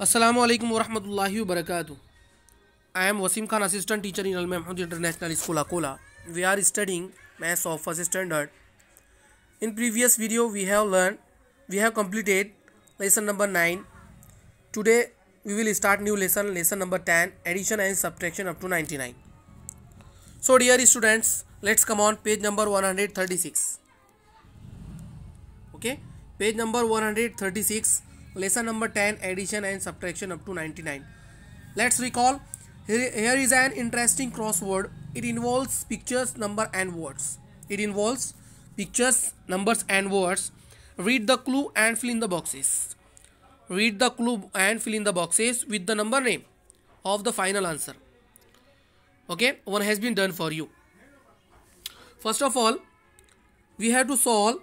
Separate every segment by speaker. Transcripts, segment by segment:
Speaker 1: असलम वरहमल वरक I am Waseem Khan assistant teacher in Mahmood international school Akola we are studying maths of first standard in previous video we have learn we have completed lesson number nine today we will start new lesson lesson number ten addition and subtraction up to ninety nine so dear students let's come on page number one hundred thirty six okay page number one hundred thirty six lesson number 10 addition and subtraction up to 99 let's recall here, here is an interesting crossword it involves pictures number and words it involves pictures numbers and words read the clue and fill in the boxes read the clue and fill in the boxes with the number name of the final answer okay one has been done for you first of all we have to solve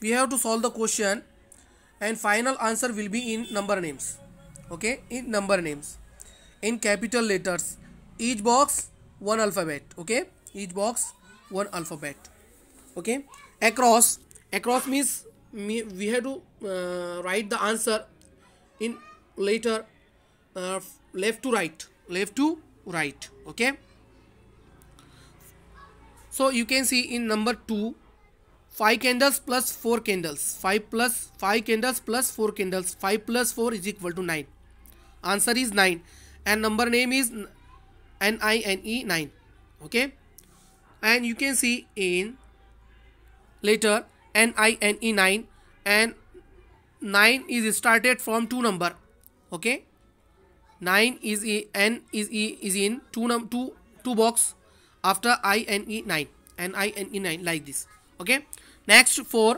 Speaker 1: we have to solve the question and final answer will be in number names okay in number names in capital letters each box one alphabet okay each box one alphabet okay across across means we have to uh, write the answer in later uh, left to right left to right okay so you can see in number 2 5 candles plus 4 candles 5 plus 5 candles plus 4 candles 5 plus 4 is equal to 9 answer is 9 and number name is nine 9 okay and you can see in later nine 9 and 9 is started from two number okay 9 is e, n is e, is in two num two two box after i and e 9 and i and e 9 like this okay next four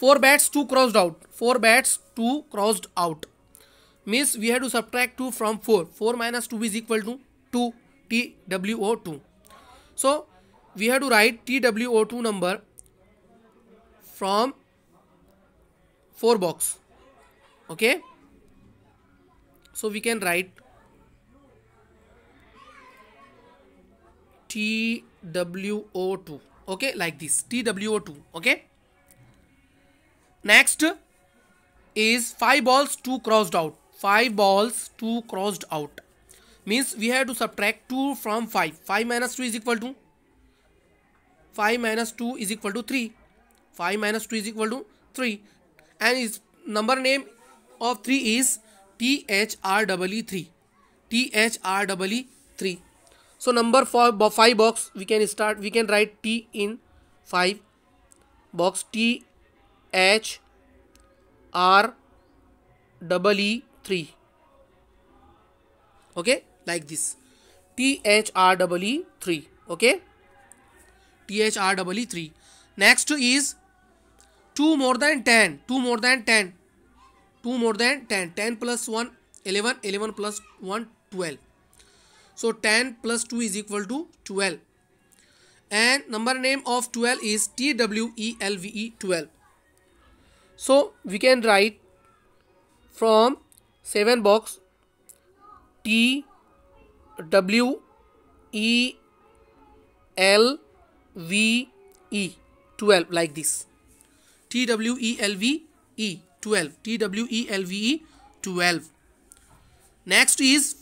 Speaker 1: four bats two crossed out four bats two crossed out means we have to subtract 2 from 4 4 minus 2 is equal to 2 two so we have to write two number from 4 box okay so we can write TWO2 okay like this TWO2 okay next is 5 balls 2 crossed out 5 balls 2 crossed out means we have to subtract 2 from 5 5 minus 2 is equal to 5 minus 2 is equal to 3 5 minus 2 is equal to 3 and is number name of 3 is THREE T H R 3 T H R 3 so number for 5 box we can start we can write t in 5 box t h r double e 3 okay like this t h r double e 3 okay t h r double e 3 next is 2 more than 10 2 more than 10 2 more than 10 10 plus 1 11 11 plus 1 12 so 10 plus 2 is equal to 12. And number name of 12 is T-W-E-L-V-E 12. So we can write from 7 box T W E L V E 12 like this. T W E L V E 12. T W E L V E 12. Next is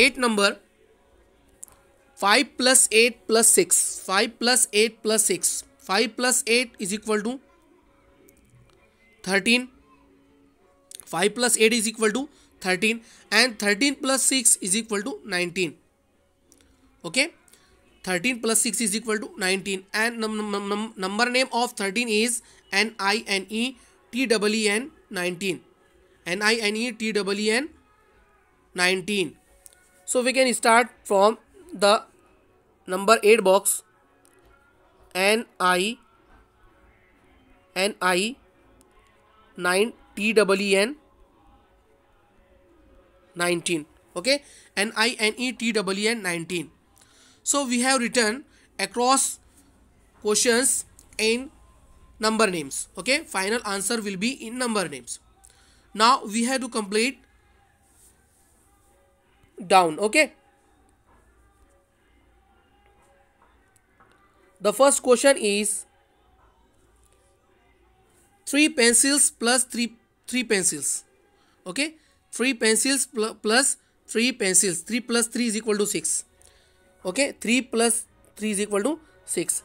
Speaker 1: 8 number 5 plus 8 plus 6 5 plus 8 plus 6 5 plus 8 is equal to 13 5 plus 8 is equal to 13 and 13 plus 6 is equal to 19 okay 13 plus 6 is equal to 19 and num num num number name of 13 is n i n e t w e n 19 n i n e t w e n 19 so we can start from the number 8 box n i n i 9 t w e n 19 okay n i n e t w e n 19 so we have written across questions in number names okay final answer will be in number names now we have to complete down okay the first question is three pencils plus three three pencils okay three pencils pl plus three pencils 3 plus 3 is equal to 6 okay 3 plus 3 is equal to 6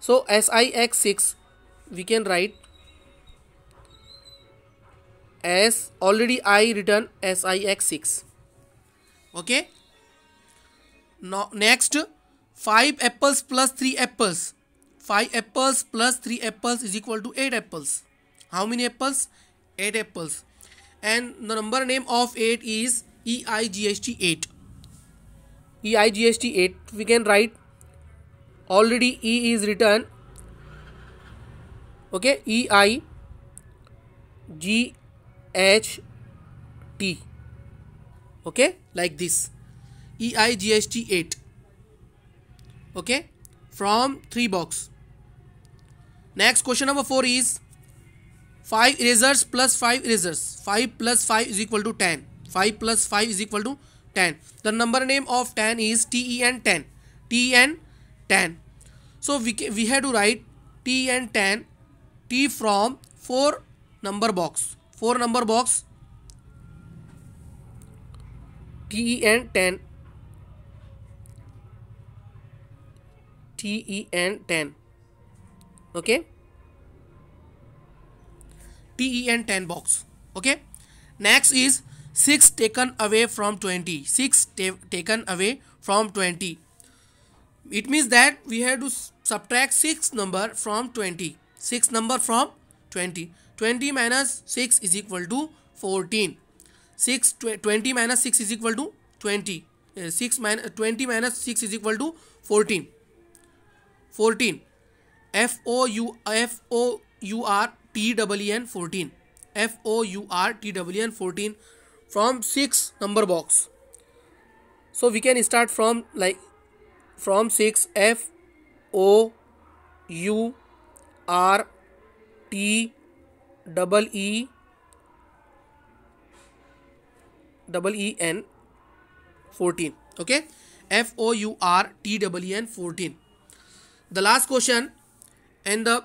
Speaker 1: so six 6 we can write as already i written six okay now next 5 apples plus 3 apples 5 apples plus 3 apples is equal to 8 apples how many apples 8 apples and the number name of 8 is EIGST 8 EIGST 8 we can write already E is written okay E i. G h t okay like this EIGST 8 okay from 3 box next question number 4 is 5 erasers plus 5 erasers 5 plus 5 is equal to 10 5 plus 5 is equal to 10 the number name of 10 is TEN 10 TEN 10 so we, we had to write TEN 10 T from 4 number box 4 number box TEN 10 TEN 10 okay TEN 10 box okay next is 6 taken away from 20 6 taken away from 20 it means that we have to subtract 6 number from 20 6 number from 20 20 minus 6 is equal to 14 six twenty minus six is equal to twenty six minus twenty minus six is equal to fourteen fourteen F O U F O U R T double N fourteen F O U R T double N fourteen from six number box so we can start from like from six F O U R T double E double E N 14. Okay. F O U R T double E N 14. The last question and the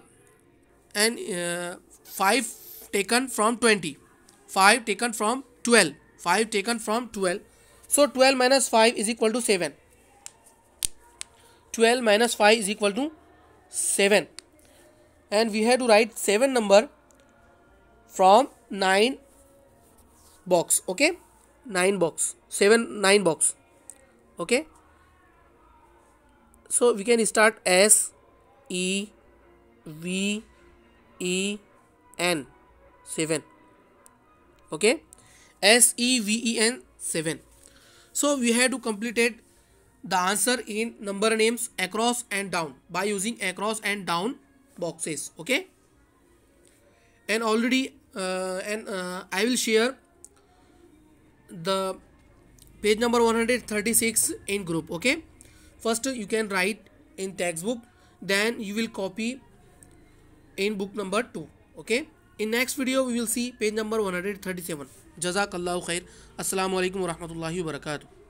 Speaker 1: and uh, 5 taken from 20. 5 taken from 12. 5 taken from 12. So 12 minus 5 is equal to 7. 12 minus 5 is equal to 7 and we have to write 7 number from 9 box okay 9 box 7 9 box okay so we can start s e v e n 7 okay s e v e n 7 so we have to complete the answer in number names across and down by using across and down boxes okay and already uh, and uh, i will share the page number 136 in group okay first you can write in textbook then you will copy in book number 2 okay in next video we will see page number 137 jazakallahu khair assalamu alaikum warahmatullahi wabarakatuh